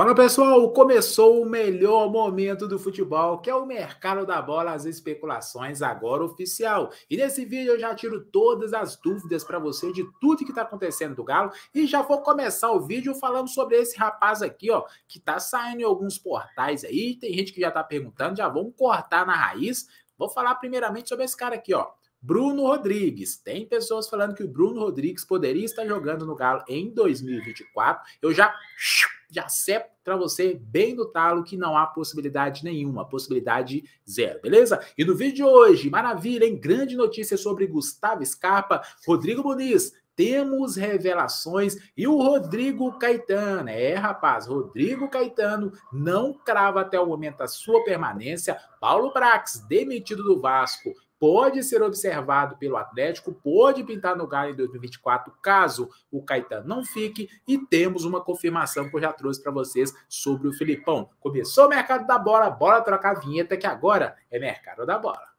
Fala pessoal, começou o melhor momento do futebol, que é o mercado da bola, as especulações agora oficial. E nesse vídeo eu já tiro todas as dúvidas para você de tudo que está acontecendo do Galo e já vou começar o vídeo falando sobre esse rapaz aqui, ó, que está saindo em alguns portais aí, tem gente que já está perguntando, já vamos cortar na raiz. Vou falar primeiramente sobre esse cara aqui, ó. Bruno Rodrigues. Tem pessoas falando que o Bruno Rodrigues poderia estar jogando no Galo em 2024. Eu já já sepa para você bem do talo que não há possibilidade nenhuma, possibilidade zero, beleza? E no vídeo de hoje, maravilha, hein? Grande notícia sobre Gustavo Scarpa, Rodrigo Muniz, temos revelações e o Rodrigo Caetano, é rapaz, Rodrigo Caetano não crava até o momento a sua permanência. Paulo Brax, demitido do Vasco, pode ser observado pelo Atlético, pode pintar no Galo em 2024, caso o Caetano não fique, e temos uma confirmação que eu já trouxe para vocês sobre o Filipão. Começou o mercado da bola, bora trocar a vinheta que agora é mercado da bola.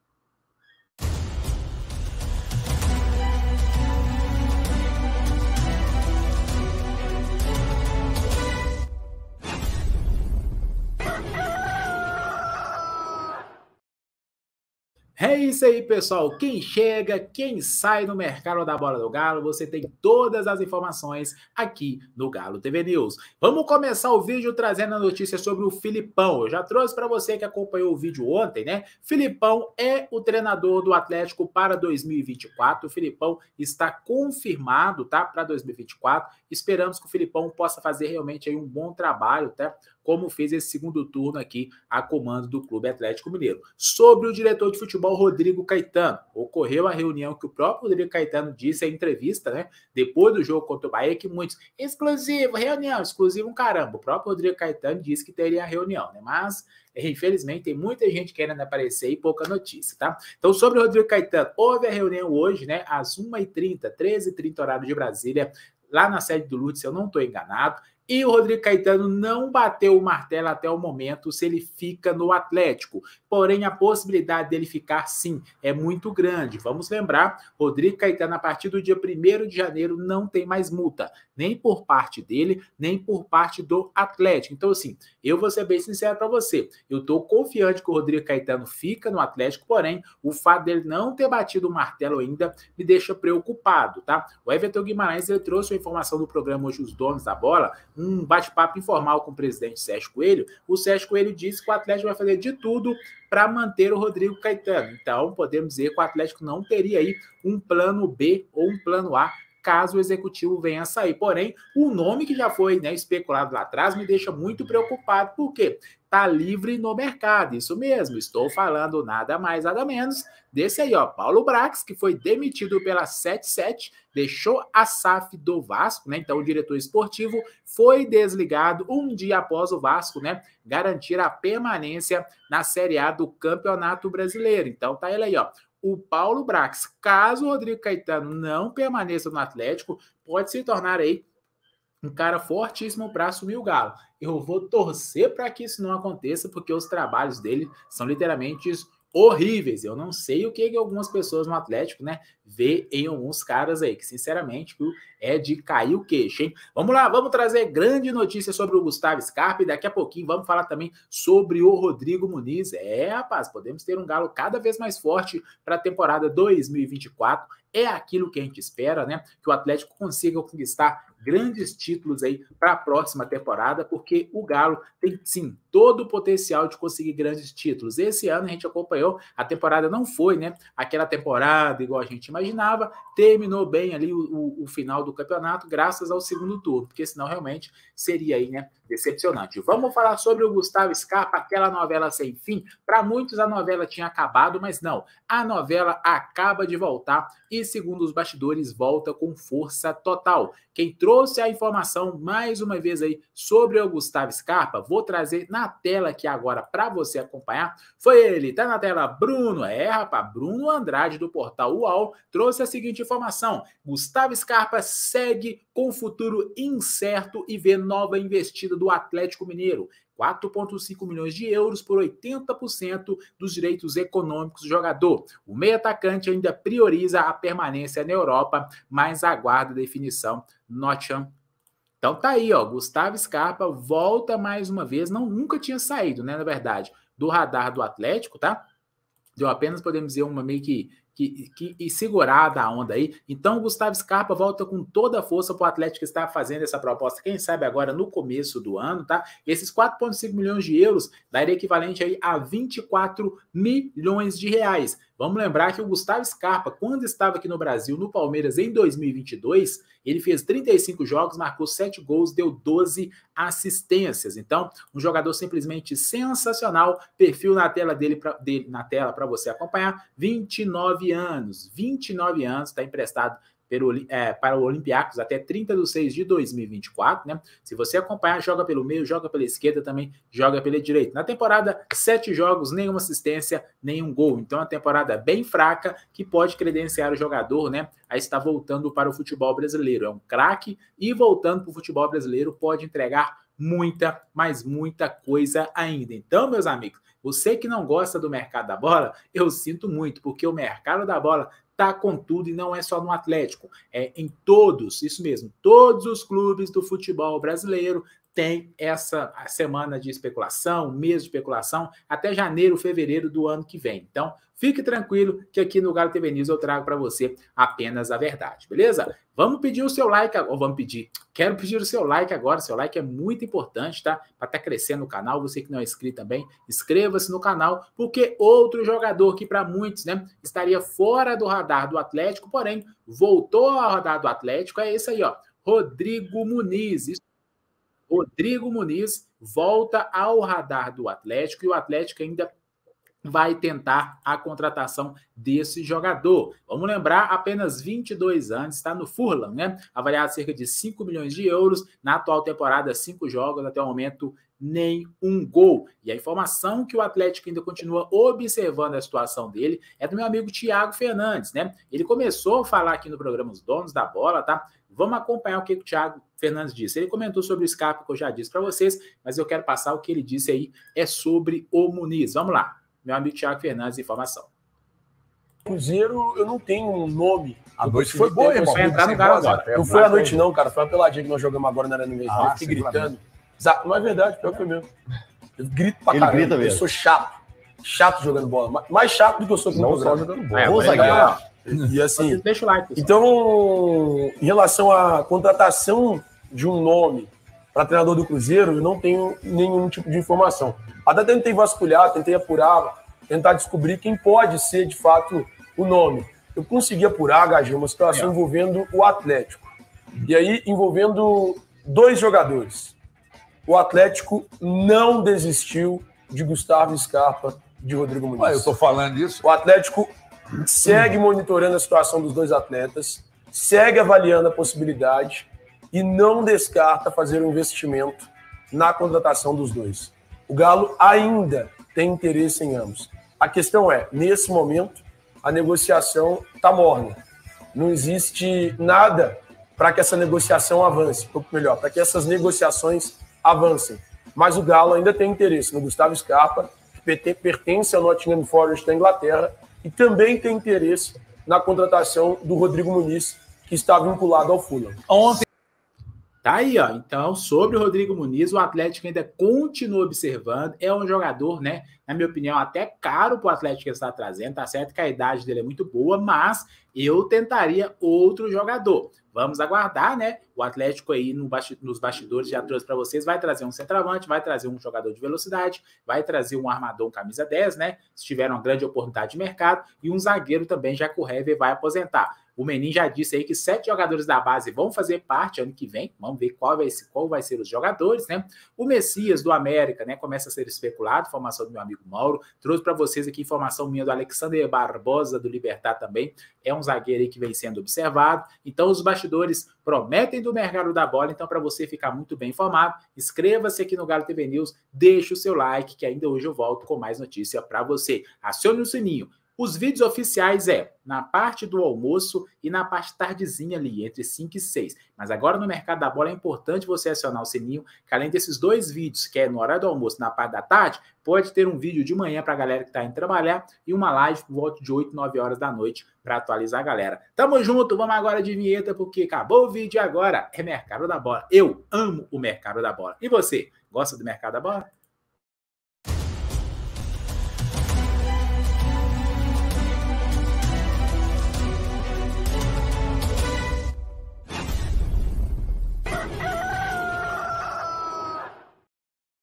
É isso aí, pessoal. Quem chega, quem sai no mercado da bola do Galo, você tem todas as informações aqui no Galo TV News. Vamos começar o vídeo trazendo a notícia sobre o Filipão. Eu já trouxe para você que acompanhou o vídeo ontem, né? Filipão é o treinador do Atlético para 2024. O Filipão está confirmado, tá? Para 2024. Esperamos que o Filipão possa fazer realmente aí um bom trabalho, tá? como fez esse segundo turno aqui a comando do Clube Atlético Mineiro. Sobre o diretor de futebol Rodrigo Caetano, ocorreu a reunião que o próprio Rodrigo Caetano disse em entrevista, né, depois do jogo contra o Bahia, que muitos, exclusivo, reunião, exclusivo um caramba. O próprio Rodrigo Caetano disse que teria a reunião, né, mas é, Infelizmente, tem muita gente querendo aparecer e pouca notícia, tá? Então, sobre o Rodrigo Caetano, houve a reunião hoje, né? Às 1h30, 13h30, horário de Brasília, lá na sede do Lourdes, se eu não estou enganado. E o Rodrigo Caetano não bateu o martelo até o momento se ele fica no Atlético. Porém, a possibilidade dele ficar sim é muito grande. Vamos lembrar: Rodrigo Caetano, a partir do dia 1 de janeiro, não tem mais multa, nem por parte dele, nem por parte do Atlético. Então, assim, eu vou ser bem sincero para você. Eu estou confiante que o Rodrigo Caetano fica no Atlético, porém, o fato dele não ter batido o martelo ainda me deixa preocupado, tá? O Everton Guimarães ele trouxe a informação do programa hoje, os donos da bola um bate-papo informal com o presidente Sérgio Coelho, o Sérgio Coelho disse que o Atlético vai fazer de tudo para manter o Rodrigo Caetano. Então, podemos dizer que o Atlético não teria aí um plano B ou um plano A caso o executivo venha a sair. Porém, o nome que já foi né, especulado lá atrás me deixa muito preocupado, porque está livre no mercado. Isso mesmo, estou falando nada mais, nada menos desse aí, ó, Paulo Brax, que foi demitido pela 77, deixou a SAF do Vasco, né? Então, o diretor esportivo foi desligado um dia após o Vasco, né, garantir a permanência na Série A do Campeonato Brasileiro. Então, tá ele aí, ó o Paulo Brax. Caso o Rodrigo Caetano não permaneça no Atlético, pode se tornar aí um cara fortíssimo para assumir o Galo. Eu vou torcer para que isso não aconteça, porque os trabalhos dele são literalmente isso horríveis. Eu não sei o que, que algumas pessoas no Atlético, né, vê em alguns caras aí, que sinceramente é de cair o queixo, hein? Vamos lá, vamos trazer grande notícia sobre o Gustavo Scarpa e daqui a pouquinho vamos falar também sobre o Rodrigo Muniz. É, rapaz, podemos ter um galo cada vez mais forte para a temporada 2024 é aquilo que a gente espera, né? Que o Atlético consiga conquistar grandes títulos aí para a próxima temporada, porque o Galo tem sim todo o potencial de conseguir grandes títulos. Esse ano a gente acompanhou, a temporada não foi, né? Aquela temporada igual a gente imaginava, terminou bem ali o, o, o final do campeonato, graças ao segundo turno, porque senão realmente seria aí, né? Decepcionante. Vamos falar sobre o Gustavo Scarpa, aquela novela sem fim. Para muitos a novela tinha acabado, mas não. A novela acaba de voltar e segundo os bastidores, volta com força total. Quem trouxe a informação mais uma vez aí sobre o Gustavo Scarpa, vou trazer na tela aqui agora para você acompanhar. Foi ele, tá na tela, Bruno. É, rapaz, Bruno Andrade do portal UOL trouxe a seguinte informação: Gustavo Scarpa segue com futuro incerto e vê nova investida do Atlético Mineiro. 4,5 milhões de euros por 80% dos direitos econômicos do jogador. O meio atacante ainda prioriza a permanência na Europa, mas aguarda a definição Notcham. então tá aí, ó, Gustavo Scarpa volta mais uma vez, não nunca tinha saído, né, na verdade, do radar do Atlético, tá? Deu apenas podemos dizer uma meio que que, que e segurada a onda aí. Então, o Gustavo Scarpa volta com toda a força para o Atlético que está fazendo essa proposta, quem sabe agora no começo do ano, tá? esses 4,5 milhões de euros daria equivalente aí a 24 milhões de reais. Vamos lembrar que o Gustavo Scarpa, quando estava aqui no Brasil, no Palmeiras, em 2022, ele fez 35 jogos, marcou 7 gols, deu 12 assistências. Então, um jogador simplesmente sensacional. Perfil na tela dele, pra, dele na tela para você acompanhar. 29 anos, 29 anos, está emprestado pelo, é, para o Olympiacos até 30 de 6 de 2024, né? Se você acompanhar, joga pelo meio, joga pela esquerda também, joga pela direita. Na temporada, sete jogos, nenhuma assistência, nenhum gol. Então, é uma temporada bem fraca que pode credenciar o jogador, né? A estar voltando para o futebol brasileiro. É um craque e voltando para o futebol brasileiro pode entregar muita, mas muita coisa ainda. Então, meus amigos, você que não gosta do mercado da bola, eu sinto muito, porque o mercado da bola está com tudo e não é só no Atlético, é em todos, isso mesmo, todos os clubes do futebol brasileiro tem essa semana de especulação, mês de especulação, até janeiro, fevereiro do ano que vem. Então, fique tranquilo que aqui no Galo TV News eu trago para você apenas a verdade, beleza? Vamos pedir o seu like agora, vamos pedir. Quero pedir o seu like agora, seu like é muito importante, tá? Para estar tá crescendo o canal, você que não é inscrito também, inscreva-se no canal, porque outro jogador que para muitos, né, estaria fora do radar do Atlético, porém, voltou ao radar do Atlético, é esse aí, ó, Rodrigo Muniz. Isso Rodrigo Muniz volta ao radar do Atlético e o Atlético ainda vai tentar a contratação desse jogador. Vamos lembrar, apenas 22 anos, está no Furlan, né? Avaliado cerca de 5 milhões de euros, na atual temporada, 5 jogos, até o momento nem um gol. E a informação que o Atlético ainda continua observando a situação dele é do meu amigo Thiago Fernandes, né? Ele começou a falar aqui no programa Os Donos da Bola, tá? Vamos acompanhar o que o Thiago Fernandes disse. Ele comentou sobre o Scarpa, que eu já disse para vocês, mas eu quero passar o que ele disse aí é sobre o Muniz. Vamos lá. Meu amigo Thiago Fernandes, informação. Cruzeiro, eu não tenho um nome. A noite foi boa, irmão. Foi entrar no cara agora. Não foi a noite, não, cara. Foi uma peladinha que nós jogamos agora na Arena Universitária. Ah, eu fiquei gritando. Exato. Não é verdade, pior que eu mesmo. Eu grito pra Ele caramba. Grita Eu sou chato. Chato jogando bola. Mais chato do que eu sou com o jogando é, bola. É, e assim. Deixa o like. Então, em relação à contratação de um nome para treinador do Cruzeiro, eu não tenho nenhum tipo de informação. Até tentei vasculhar, tentei apurar, tentar descobrir quem pode ser de fato o nome. Eu consegui apurar, HG, uma situação é. envolvendo o Atlético. E aí, envolvendo dois jogadores. O Atlético não desistiu de Gustavo Scarpa, de Rodrigo Muniz. Ah, eu estou falando isso. O Atlético segue monitorando a situação dos dois atletas, segue avaliando a possibilidade e não descarta fazer um investimento na contratação dos dois. O Galo ainda tem interesse em ambos. A questão é, nesse momento, a negociação está morna. Não existe nada para que essa negociação avance, ou melhor, para que essas negociações avancem. Mas o Galo ainda tem interesse no Gustavo Scarpa, que pertence ao Nottingham Forest da Inglaterra, e também tem interesse na contratação do Rodrigo Muniz, que está vinculado ao Fulham. Ontem Tá aí, ó. Então, sobre o Rodrigo Muniz, o Atlético ainda continua observando. É um jogador, né? Na minha opinião, até caro para o Atlético que está trazendo. Tá certo que a idade dele é muito boa, mas eu tentaria outro jogador. Vamos aguardar, né? O Atlético aí no nos bastidores já trouxe para vocês. Vai trazer um centroavante, vai trazer um jogador de velocidade, vai trazer um armador, um camisa 10, né? Se tiver uma grande oportunidade de mercado, e um zagueiro também, já que o Hever vai aposentar. O Menin já disse aí que sete jogadores da base vão fazer parte ano que vem. Vamos ver qual vai ser, qual vai ser os jogadores, né? O Messias do América, né? Começa a ser especulado, informação do meu amigo Mauro. Trouxe para vocês aqui informação minha do Alexander Barbosa do Libertar também. É um zagueiro aí que vem sendo observado. Então os bastidores prometem do mercado da bola. Então para você ficar muito bem informado, inscreva-se aqui no Galo TV News, deixe o seu like que ainda hoje eu volto com mais notícia para você. Acione o sininho os vídeos oficiais é na parte do almoço e na parte tardezinha ali, entre 5 e 6. Mas agora no mercado da bola é importante você acionar o sininho, que além desses dois vídeos, que é no horário do almoço na parte da tarde, pode ter um vídeo de manhã para a galera que está indo trabalhar e uma live por volta de 8, 9 horas da noite para atualizar a galera. Tamo junto, vamos agora de vinheta, porque acabou o vídeo agora. É mercado da bola. Eu amo o mercado da bola. E você, gosta do mercado da bola?